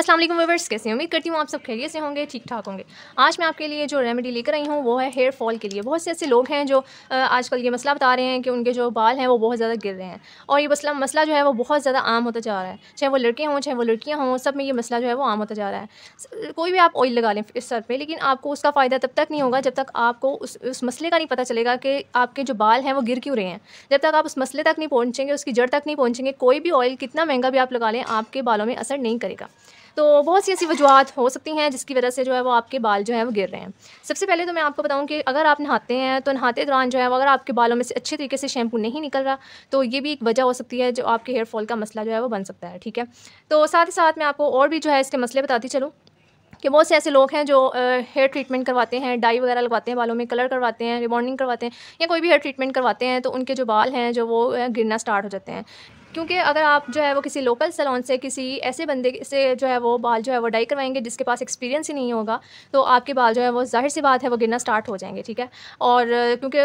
असलम वालेकुम कैसे हैं उम्मीद करती हूँ आप सब खैरियत से होंगे ठीक ठाक होंगे आज मैं आपके लिए जो रेमेडी लेकर आई हूँ वो है हेयर फॉल के लिए बहुत से ऐसे लोग हैं जो आजकल ये मसला बता रहे हैं कि उनके जो बाल हैं वो बहुत ज़्यादा गिर रहे हैं और ये मसला मसला जो है वो बहुत ज़्यादा आम होता जा रहा है चाहे वो लड़के हों चाहे वो लड़कियाँ हों सब में ये मसला जो है वो आम होता जा रहा है कोई भी आप ऑयल लगा लें इस सर पर लेकिन आपको उसका फ़ायदा तब तक नहीं होगा जब तक आपको उस उस मसले का नहीं पता चलेगा कि आपके जो बाल हैं वो गिर क्यों रहे हैं जब तक आप उस मसले तक नहीं पहुँचेंगे उसकी जड़ तक नहीं पहुँचेंगे कोई भी ऑयल कितना महंगा भी आप लगा लें आपके बालों में असर नहीं करेगा तो बहुत सी ऐसी वजूहत हो सकती हैं जिसकी वजह से जो है वो आपके बाल जो है वो गिर रहे हैं सबसे पहले तो मैं आपको बताऊँ कि अगर आप नहाते हैं तो नहाते दौरान जो है वो अगर आपके बालों में से अच्छे तरीके से शैम्पू नहीं निकल रहा तो ये भी एक वजह हो सकती है जो आपके हेयर फॉल का मसला जो है वो बन सकता है ठीक है तो साथ ही साथ मैं आपको और भी जो है इसके मसले बताती चलूँ कि बहुत से ऐसे लोग हैं जो हेयर ट्रीटमेंट करवाते हैं डाई वगैरह लगवाते हैं बालों में कलर करवाते हैं रिबॉन्डिंग करवाते हैं या कोई भी हेयर ट्रीटमेंट करवाते हैं तो उनके जो बाल हैं जो वो गिरना स्टार्ट हो जाते हैं क्योंकि अगर आप जो है वो किसी लोकल सलोन से किसी ऐसे बंदे से जो है वो बाल जो है वो डाई करवाएंगे जिसके पास एक्सपीरियंस ही नहीं होगा तो आपके बाल जो है वो जाहिर सी बात है वो गिरना स्टार्ट हो जाएंगे ठीक है और क्योंकि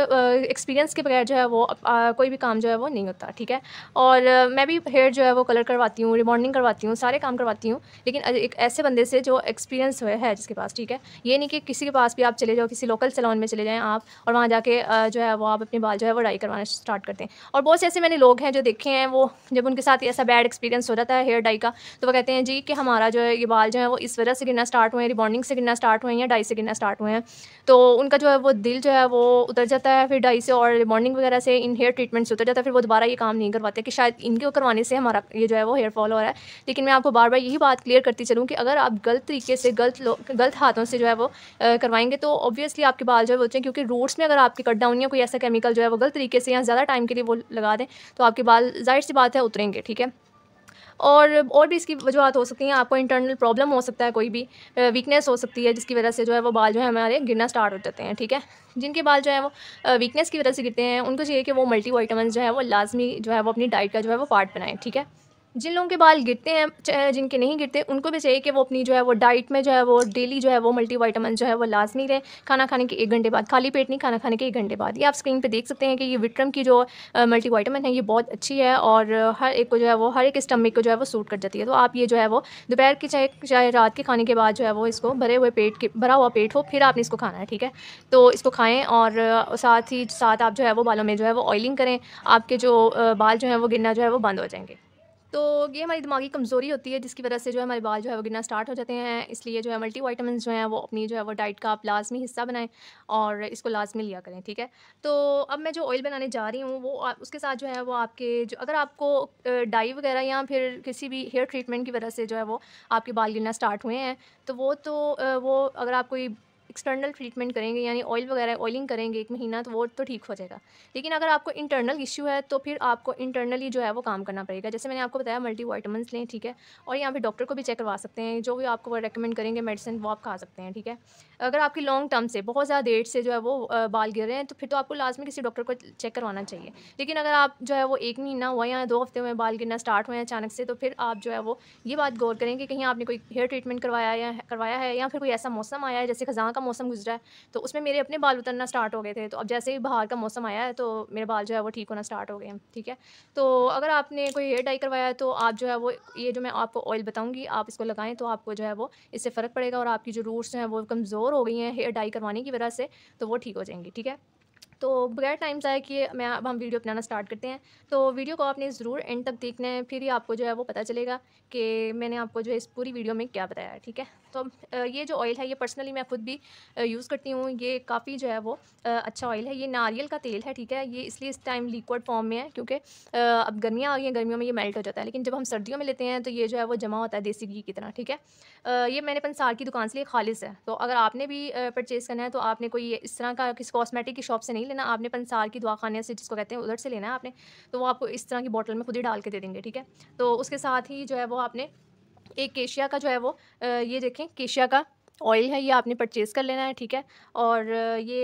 एक्सपीरियंस के बगैर जो है वो कोई भी काम जो है वो नहीं होता ठीक है और मैं भी हेयर जो है वो कलर करवाती हूँ रिबॉन्डिंग करवाती हूँ सारे काम करवाती हूँ लेकिन एक ऐसे बंदे से जो एक्सपीरियंस है जिसके पास ठीक है ये नहीं कि किसी के पास भी आप चले जाओ किसी लोकल सलोन में चले जाएँ आप और वहाँ जाके जो है वो आप अपने बाल जो है वो डाई करवाना स्टार्ट करते हैं और बहुत से ऐसे मैंने लोग हैं जो देखे हैं वो जब उनके साथ ऐसा बैड एक्सपीरियंस हो जाता है हेयर डाई का तो वो कहते हैं जी कि हमारा जो है ये बाल जो है वो इस वजह से गिरना स्टार्ट हुए हैं रिबॉन्डिंग से गिरना स्टार्ट हुए हैं या डाई से गिरना स्टार्ट हुए हैं तो उनका जो है वो दिल जो है वो उतर जाता है फिर डाई से और रिबॉन्डिंग वगैरह से इन हेयर ट्रीटमेंट से उतर जाता है फिर वो दोबारा ये काम नहीं करवाते कि शायद इनके करवाने से हमारा ये जो है वो हेयर फॉल हो रहा है लेकिन मैं आपको बार बार यही बात क्लियर करती चलूँ कि अगर आप गलत तरीके से गलत गलत हाथों से जो है वो करवाएंगे तो ऑब्वियसली आपके बाल जो है वो होते हैं क्योंकि रूट्स में अगर आपके कट डाउन या कोई ऐसा केमिकल जो है वो गलत तरीके से या ज़्यादा टाइम के लिए वो लगा दें तो आपके बाल जाहिर सी बात वजूहत है उतरेंगे ठीक है और और भी इसकी वजूहत हो सकती हैं आपको इंटरनल प्रॉब्लम हो सकता है कोई भी वीकनेस हो सकती है जिसकी वजह से जो है वो बाल जो है हमारे गिरना स्टार्ट हो जाते हैं ठीक है जिनके बाल जो है वो वीकनेस की वजह से गिरते हैं उनको चाहिए कि वो मल्टी वाइटामिन जो है वो लाजमी जो है वो अपनी डाइट का जो है वो पार्ट बनाएँ ठीक है जिन लोगों के बाल गिरते हैं जिनके नहीं गिरते उनको भी चाहिए कि वो अपनी जो है वो डाइट में जो है वो डेली जो है वो मल्टीवाइटामिन जो है वो लाजमी रहे खाना खाने के एक घंटे बाद खाली पेट नहीं खाना खाने के एक घंटे बाद ये आप स्क्रीन पर देख सकते हैं कि ये विट्रम की जो मल्टीवाइटामिन है ये बहुत अच्छी है और हर एक को जो है वो हर एक स्टमिक को जो है वो सूट कर जाती है तो आप ये जो है वो दोपहर के चाहे चाहे रात के खाने के बाद जो है वो इसको भरे हुए पेट के भरा हुआ पेट हो फिर आपने इसको खाना है ठीक है तो इसको खाएँ और साथ ही साथ आप जो है वो बालों में जो है वो ऑयलिंग करें आपके जो बाल जो है वो गिरना जो है वो बंद हो जाएंगे तो ये हमारी दिमागी कमज़ोरी होती है जिसकी वजह से जो है हमारे बाल जो है वो गिरना स्टार्ट हो जाते हैं इसलिए जो है मल्टी वाइटमिन जो हैं वो अपनी जो है वो डाइट का आप लाजमी हिस्सा बनाएं और इसको लाजमी लिया करें ठीक है तो अब मैं जो ऑयल बनाने जा रही हूँ वो उसके साथ जो है वो आपके जो अगर आपको डाई वगैरह या फिर किसी भी हेयर ट्रीटमेंट की वजह से जो है वो आपके बाल गिरना स्टार्ट हुए हैं तो वो तो वो अगर आप कोई एक्सटर्नल ट्रीटमेंट करेंगे यानी ऑयल वगैरह ऑयलिंग करेंगे एक महीना तो वो तो ठीक हो जाएगा लेकिन अगर आपको इंटरनल इशू है तो फिर आपको इंटरनली जो है वो काम करना पड़ेगा जैसे मैंने आपको बताया मल्टी वाइटमिन लें ठीक है और यहाँ पर डॉक्टर को भी चेक करवा सकते हैं जो भी आपको वो रिकमेंड करेंगे मेडिसिन वो आप खा सकते हैं ठीक है अगर आपकी लॉन्ग टर्म से बहुत ज़्यादा देर से जो है वो बाल गिर रहे हैं तो फिर तो आपको में किसी डॉक्टर को चेक करवाना चाहिए लेकिन अगर आप जो है वो एक महीना हुआ या दो हफ्ते में बाल गिरना स्टार्ट हुए हैं अचानक से तो फिर आप जो है वो ये बात गौर करें कि कहीं आपने कोई हेयर ट्रीटमेंट करवाया या करवाया है या फिर कोई ऐसा मौसम आया है जैसे खजां का मौसम गुजरा है तो उसमें मेरे अपने बाल उतरना स्टार्ट हो गए थे तो अब जैसे ही बाहर का मौसम आया है तो मेरे बाल जो है वो ठीक होना स्टार्ट हो गए हैं ठीक है तो अगर आपने कोई हेयर डाई करवाया है तो आप जो है वो ये जो मैं आपको ऑयल बताऊँगी आप इसको लगाएँ तो आपको जो है वो इससे फ़र्क पड़ेगा और आपकी जो रूट्स हैं वो कमज़ोर हो गई हैं हेयर डाई करवाने की वजह से तो वो ठीक हो जाएंगी ठीक है तो बगैर टाइम ज़ाया कि मैं अब हम वीडियो बनाना स्टार्ट करते हैं तो वीडियो को आपने ज़रूर एंड तक देखना है फिर ही आपको जो है वो पता चलेगा कि मैंने आपको जो है इस पूरी वीडियो में क्या बताया है ठीक है तो ये जो ऑयल है ये पर्सनली मैं खुद भी यूज़ करती हूँ ये काफ़ी जो है वो अच्छा ऑयल है ये नारियल का तेल है ठीक है ये इसलिए इस टाइम लिक्विड फॉर्म में है क्योंकि अब गर्मियाँ आ गई हैं गर्मियों में ये मेल्ट हो जाता है लेकिन जब हम सर्दियों में लेते हैं तो ये जो है वो जमा होता है देसी घी की तरह ठीक है ये मैंने पंसार की दुकान से लिए खालिश है तो अगर आपने भी परचेज़ करना है तो आपने कोई इस तरह का किसी कॉस्मेटिक की शॉप से नहीं नहीं लेना आपने पंसार की दुआ खाने से जिसको कहते हैं उधर से लेना है आपने तो वो आपको इस तरह की बॉटल में खुद ही डाल के दे देंगे ठीक है तो उसके साथ ही जो है वो आपने एक केशिया का जो है वो ये देखें केशिया का ऑयल है ये आपने परचेज़ कर लेना है ठीक है और ये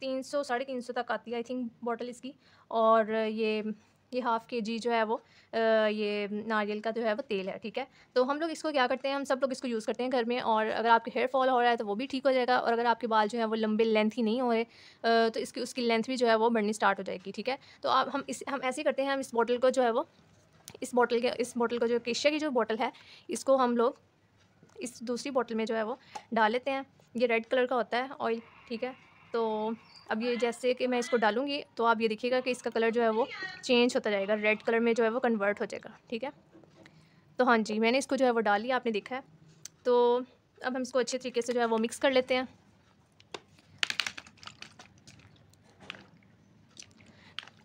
तीन सौ साढ़े तीन सौ तक आती है आई थिंक बॉटल इसकी और ये ये हाफ़ के जी जो है वो ये नारियल का जो है वो तेल है ठीक है तो हम लोग इसको क्या करते हैं हम सब लोग इसको यूज़ करते हैं घर में और अगर आपके हेयर फॉल हो रहा है तो वो भी ठीक हो जाएगा और अगर आपके बाल जो है वो लंबे लेंथ ही नहीं हो रहे तो इसकी उसकी लेंथ भी जो है वो बढ़नी स्टार्ट हो जाएगी ठीक है तो आप हम इस हम ऐसे करते हैं हम इस बॉटल को जो है वो इस बॉटल के इस बॉटल को जो केशिया की जो बॉटल है इसको हम लोग इस दूसरी बॉटल में जो है वो डाल लेते हैं ये रेड कलर का होता है ऑयल ठीक है तो अब ये जैसे कि मैं इसको डालूँगी तो आप ये देखिएगा कि इसका कलर जो है वो चेंज होता जाएगा रेड कलर में जो है वो कन्वर्ट हो जाएगा ठीक है तो हाँ जी मैंने इसको जो है वो डाली आपने देखा है तो अब हम इसको अच्छे तरीके से जो है वो मिक्स कर लेते हैं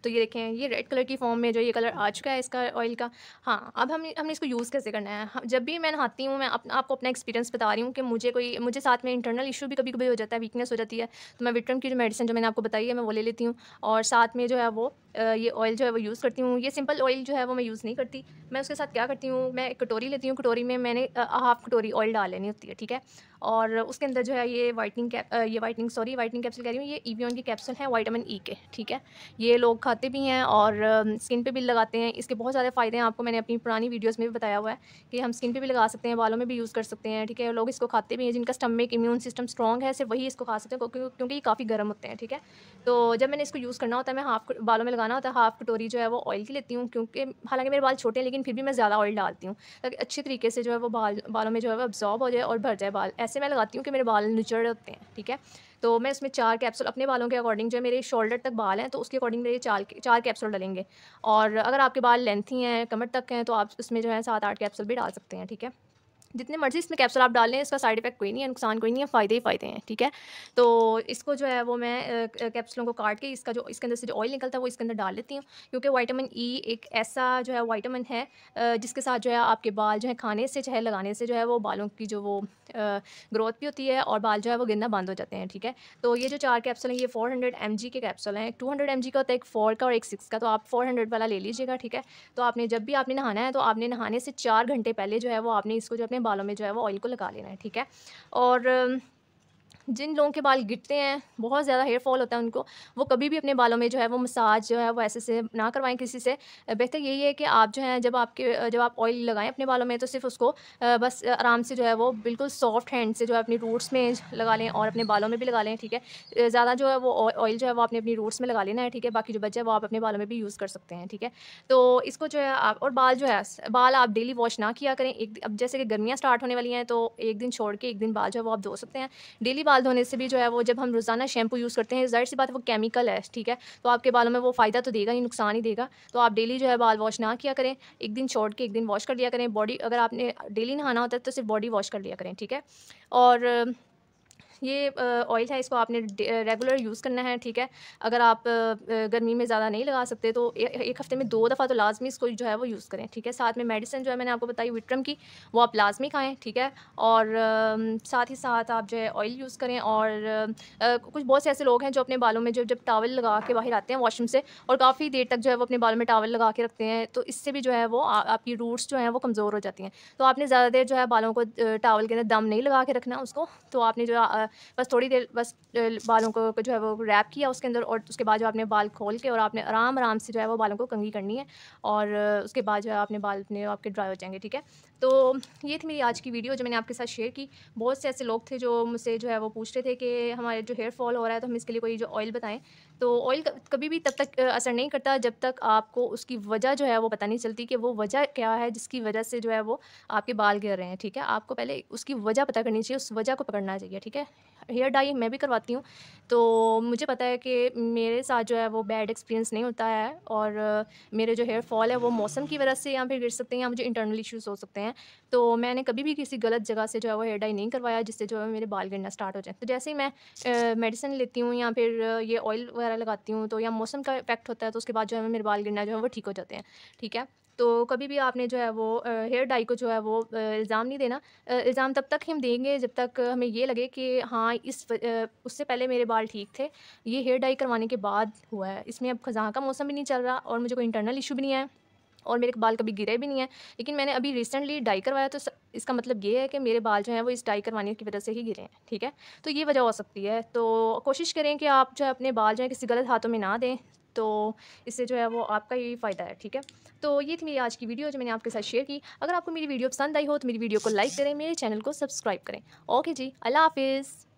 तो ये देखें ये रेड कलर की फॉर्म में जो ये कलर आ चुका है इसका ऑयल का हाँ अब हम हमने इसको यूज़ कैसे करना है जब भी मैं नहाती हूँ मैं अप, आपको अपना एक्सपीरियंस बता रही हूँ कि मुझे कोई मुझे साथ में इंटरनल इशू भी कभी कभी हो जाता है वीकनेस हो जाती है तो मैं विटरम की जो मेडिसिन जो मैंने आपको बताई है मैं वो ले लेती हूँ और साथ में जो है वो ये ऑयल जो है वो यूज़ करती हूँ ये सिंपल ऑयल जो है वो मैं यूज़ नहीं करती मैं उसके साथ क्या करती हूँ मैं कटोरी लेती हूँ कटोरी में मैंने हाफ़ कटोरी ऑयल डाल लेनी होती है ठीक है और उसके अंदर जो है ये वाइटनिंग कैप ये वाइटनिंग सॉरी वाइटनिंग कैप्सूल कह रही हूँ ये ईवीओन e के कैप्सूल हैं वाइटामिन ई e के ठीक है ये लोग खाते भी हैं और स्किन पे भी लगाते हैं इसके बहुत ज़्यादा फ़ायदे हैं आपको मैंने अपनी पुरानी वीडियोज़ में भी बताया हुआ है कि हम स्किन पर भी लगा सकते हैं बालों में भी यूज़ कर सकते हैं ठीक है लोग इसको खाते भी हैं जिनका स्टमक इम्यून सिस्टम स्ट्रॉग है सिर्फ वही इसको खा सकते हैं क्योंकि ये काफ़ी गर्म होते हैं ठीक है तो जब मैंने इसको यूज़ करना होता है मैं हाफ बालों में लगाना होता है हाफ कटोरी जो है वो ऑयल की लेती हूँ क्योंकि हालांकि मेरे बाल छोटे हैं लेकिन फिर भी मैं ज़्यादा ऑयल डालती हूँ ताकि अच्छे तरीके से जो है वो बाल बालों में जो है वो अब्जॉर्ब हो जाए और भर जाए बाल ऐसे ऐसे मैं लगाती हूँ कि मेरे बाल निचड़ होते हैं ठीक है तो मैं इसमें चार कैप्सूल अपने बालों के अकॉर्डिंग जो है मेरे शोल्डर तक बाल हैं तो उसके अकॉर्डिंग मेरे चार चार कैप्सूल डलेंगे और अगर आपके बाल लेंथी हैं कमर तक हैं तो आप उसमें जो है सात आठ कैप्सूल भी डाल सकते हैं ठीक है जितने मर्जी इसमें कैप्सूल आप डाल लें इसका साइड इफेक्ट कोई नहीं है नुकसान कोई नहीं है फ़ायदे ही फ़ायदे हैं ठीक है तो इसको जो है वो मैं कैप्सूलों को काट के इसका जो इसके अंदर से जो ऑयल निकलता है वो इसके अंदर डाल लेती हूँ क्योंकि वाइटामिन ई e एक ऐसा जो है वाइटामिन है जिसके साथ जो है आपके बाल जो है खाने से चाहे लगाने से जो है वो बालों की जो वो ग्रोथ भी होती है और बाल जो है वो गिरना बंद हो जाते हैं ठीक है तो ये जो चार कैप्सूल हैं ये फोर हंड्रेड एम जी के कैप्सूल हैं टू हंड्रेड एम जी का होता है एक फोर का और एक सिक्स का तो आप फोर हंड्रेड वाला ले लीजिएगा ठीक है तो आपने जब भी आपने नहाना है तो आपने नहाने से चार घंटे पहले जो है वो आपने इसको जो अपने बालों में जो है वो ऑयल को लगा लेना है ठीक है और जिन लोगों के बाल गिरते हैं बहुत ज़्यादा हेयर फॉल होता है उनको वो कभी भी अपने बालों में जो है वो मसाज जो है वो ऐसे से ना करवाएं किसी से बेहतर यही है कि आप जो है जब आपके जब आप ऑयल लगाएं अपने बालों में तो सिर्फ उसको बस आराम से जो है वो बिल्कुल सॉफ्ट हैंड से जो है अपनी रूट्स में लगा लें और अपने बालों में भी लगा लें ठीक है ज़्यादा जो है वो ऑयल जो है वो आपने अपनी रूट्स में लगा लेना है ठीक है बाकी जो बच्चा है वो आप अपने बालों में भी यूज़ कर सकते हैं ठीक है तो इसको जो है आप और बाल जो है बाल आप डेली वॉश ना किया करें एक अब जैसे कि गर्मियाँ स्टार्ट होने वाली हैं तो एक दिन छोड़ के एक दिन बाल जो है वो आप धो सकते हैं डेली बाल धोने से भी जो है वो जब हम रोज़ाना शैम्पू यूज़ करते हैं ज़ाहिर सी बात है वो केमिकल है ठीक है तो आपके बालों में वो फ़ायदा तो देगा ही नुकसान ही देगा तो आप डेली जो है बाल वॉश ना किया करें एक दिन छोड़ के एक दिन वॉश कर लिया करें बॉडी अगर आपने डेली नहाना होता है तो सिर्फ बॉडी वॉश कर लिया करें ठीक है और ये ऑयल है इसको आपने रेगुलर यूज़ करना है ठीक है अगर आप गर्मी में ज़्यादा नहीं लगा सकते तो एक हफ़्ते में दो दफ़ा तो लाजमी इसको जो है वो यूज़ करें ठीक है साथ में मेडिसिन जो है मैंने आपको बताई विट्रम की वो आप लाजमी खाएँ ठीक है और साथ ही साथ आप जो है ऑयल यूज़ करें और कुछ बहुत से ऐसे लोग हैं जो अपने बालों में जो जब टावल लगा के बाहर आते हैं वॉशरूम से और काफ़ी देर तक जो है वो अपने बालों में टावल लगा के रखते हैं तो इससे भी जो है वो आपकी रूट्स जो हैं वो कमज़ोर हो जाती हैं तो आपने ज़्यादा देर जो है बालों को टावल के अंदर दम नहीं लगा के रखना उसको तो आपने जो बस थोड़ी देर बस बालों को जो है वो रैप किया उसके अंदर और उसके बाद जो आपने बाल खोल के और आपने आराम आराम से जो है वो बालों को कंगी करनी है और उसके बाद जो है आपने बाल अपने आपके ड्राई हो जाएंगे ठीक है तो ये थी मेरी आज की वीडियो जो मैंने आपके साथ शेयर की बहुत से ऐसे लोग थे जो मुझसे जो है वो पूछ रहे थे कि हमारे जो हेयर फॉल हो रहा है तो हम इसके लिए कोई जो ऑयल बताएं तो ऑयल कभी भी तब तक असर नहीं करता जब तक आपको उसकी वजह जो है वो पता नहीं चलती कि वो वजह क्या है जिसकी वजह से जो है वो आपके बाल गिर रहे हैं ठीक है आपको पहले उसकी वजह पता करनी चाहिए उस वजह को पकड़ना चाहिए ठीक है हेयर डाई मैं भी करवाती हूँ तो मुझे पता है कि मेरे साथ जो है वो बैड एक्सपीरियंस नहीं होता है और मेरे जो हेयर फॉल है वो मौसम की वजह से या फिर गिर सकते हैं या मुझे इंटरनल इश्यूज़ हो सकते हैं तो मैंने कभी भी किसी गलत जगह से जो है वो हेयर डाई नहीं करवाया जिससे जो है मेरे बाल गिरना स्टार्ट हो जाए तो जैसे ही मैं मेडिसिन लेती हूँ या फिर ये ऑयल वगैरह लगाती हूँ तो या मौसम का इफेक्ट होता है तो उसके बाद जो है मेरे बाल गिरना जो है वो ठीक हो जाते हैं ठीक है तो कभी भी आपने जो है वो हेयर डाई को जो है वो इल्ज़ाम नहीं देना इल्ज़ाम तब तक हम देंगे जब तक हमें ये लगे कि हाँ इस उससे पहले मेरे बाल ठीक थे ये हेयर डाई करवाने के बाद हुआ है इसमें अब ख़जा का मौसम भी नहीं चल रहा और मुझे कोई इंटरनल इशू भी नहीं है और मेरे बाल कभी गिरे भी नहीं है लेकिन मैंने अभी रिसेंटली डाई करवाया तो इसका मतलब ये है कि मेरे बाल जो हैं वो इस डाई करवाने की वजह से ही गिरे हैं ठीक है तो ये वजह हो सकती है तो कोशिश करें कि आप जो है अपने बाल जो है किसी गलत हाथों में ना दें तो इससे जो है वो आपका ही फ़ायदा है ठीक है तो ये थी मेरी आज की वीडियो जो मैंने आपके साथ शेयर की अगर आपको मेरी वीडियो पसंद आई हो तो मेरी वीडियो को लाइक करें मेरे चैनल को सब्सक्राइब करें ओके जी अल्लाह हाफिज़